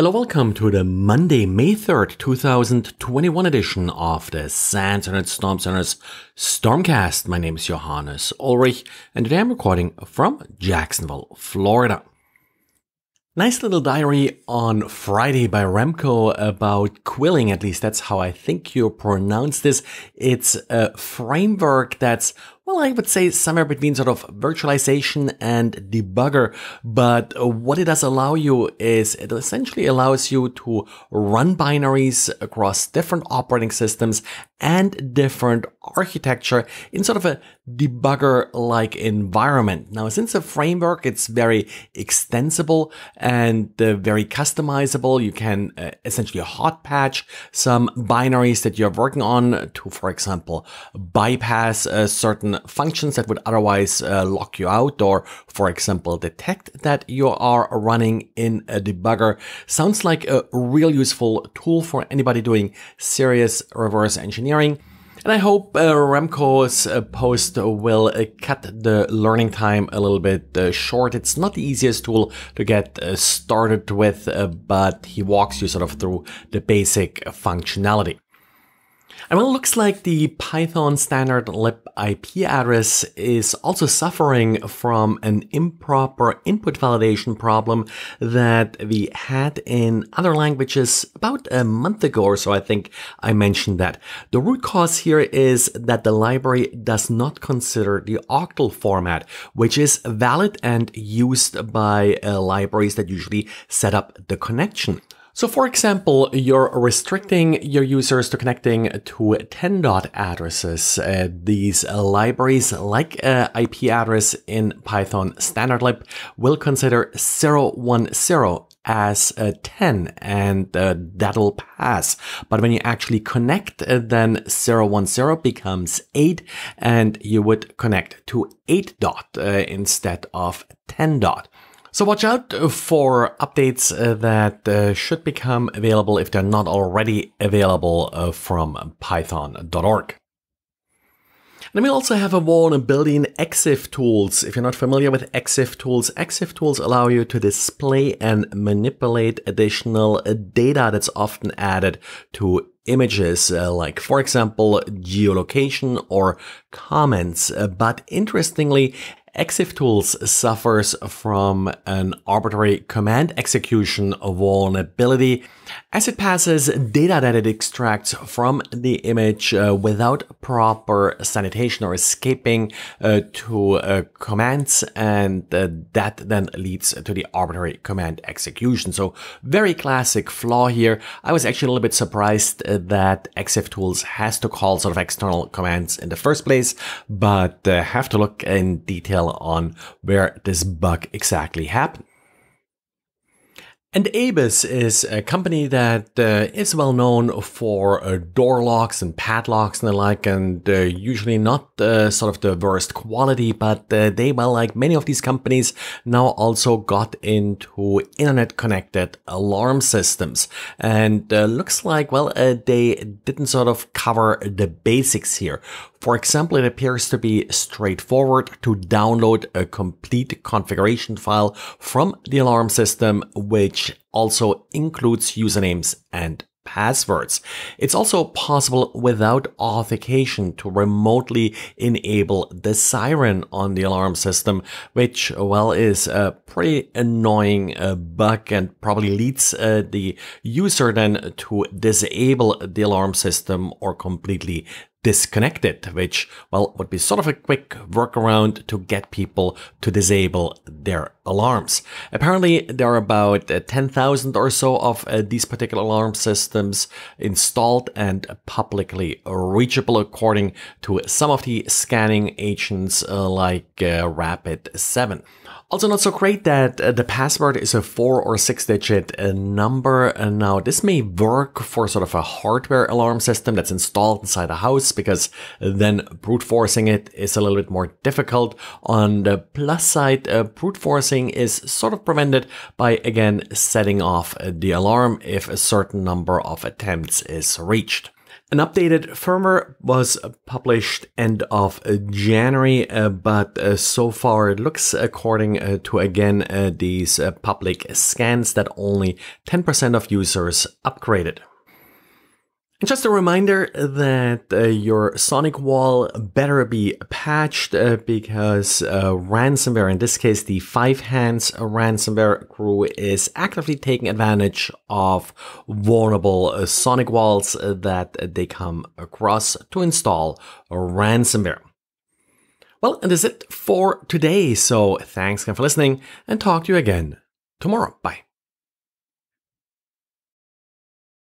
Hello, welcome to the Monday, May 3rd, 2021 edition of the Sands and Storm Center's Stormcast. My name is Johannes Ulrich, and today I'm recording from Jacksonville, Florida. Nice little diary on Friday by Remco about quilling, at least that's how I think you pronounce this. It's a framework that's well, I would say somewhere between sort of virtualization and debugger. But what it does allow you is it essentially allows you to run binaries across different operating systems and different architecture in sort of a debugger like environment. Now, since a framework, it's very extensible and uh, very customizable. You can uh, essentially hot patch some binaries that you're working on to, for example, bypass a uh, certain functions that would otherwise uh, lock you out or, for example, detect that you are running in a debugger. Sounds like a real useful tool for anybody doing serious reverse engineering. And I hope uh, Remco's uh, post will uh, cut the learning time a little bit uh, short. It's not the easiest tool to get uh, started with, uh, but he walks you sort of through the basic functionality. And well, it looks like the Python standard lib IP address is also suffering from an improper input validation problem that we had in other languages about a month ago or so. I think I mentioned that. The root cause here is that the library does not consider the octal format, which is valid and used by uh, libraries that usually set up the connection. So for example, you're restricting your users to connecting to 10 dot addresses. Uh, these uh, libraries, like uh, IP address in Python standard lib, will consider 010 as a uh, 10 and uh, that'll pass. But when you actually connect, uh, then 010 becomes 8 and you would connect to 8 dot uh, instead of 10 dot. So watch out for updates uh, that uh, should become available if they're not already available uh, from python.org. And we also have a wall on building EXIF tools. If you're not familiar with EXIF tools, EXIF tools allow you to display and manipulate additional data that's often added to images, like for example, geolocation or comments. but interestingly, ExifTools suffers from an arbitrary command execution vulnerability as it passes data that it extracts from the image uh, without proper sanitation or escaping uh, to uh, commands and uh, that then leads to the arbitrary command execution. So very classic flaw here. I was actually a little bit surprised uh, that ExifTools has to call sort of external commands in the first place, but uh, have to look in detail detail on where this bug exactly happened. And Abus is a company that uh, is well known for uh, door locks and padlocks and the like, and uh, usually not uh, sort of the worst quality, but uh, they, well, like many of these companies, now also got into internet connected alarm systems. And uh, looks like, well, they didn't sort of cover the basics here. For example, it appears to be straightforward to download a complete configuration file from the alarm system, which also includes usernames and passwords. It's also possible without authentication to remotely enable the siren on the alarm system, which, well, is a pretty annoying uh, bug and probably leads uh, the user then to disable the alarm system or completely disconnected, which, well, would be sort of a quick workaround to get people to disable their alarms. Apparently, there are about uh, 10,000 or so of uh, these particular alarm systems installed and publicly reachable according to some of the scanning agents uh, like Rapid 7. Also not so great that the password is a four or six digit number. And now this may work for sort of a hardware alarm system that's installed inside a house, because then brute forcing it is a little bit more difficult. On the plus side, uh, brute forcing is sort of prevented by again setting off uh, the alarm if a certain number of attempts is reached. An updated firmware was published end of uh, January, uh, but uh, so far it looks, according uh, to again uh, these public scans, that only 10% of users upgraded. Just a reminder that uh, your Sonic wall better be patched uh, because uh, ransomware, in this case the Five Hands ransomware crew, is actively taking advantage of vulnerable uh, Sonic walls uh, that they come across to install ransomware. Well, and that's it for today. So thanks again for listening and talk to you again tomorrow. Bye.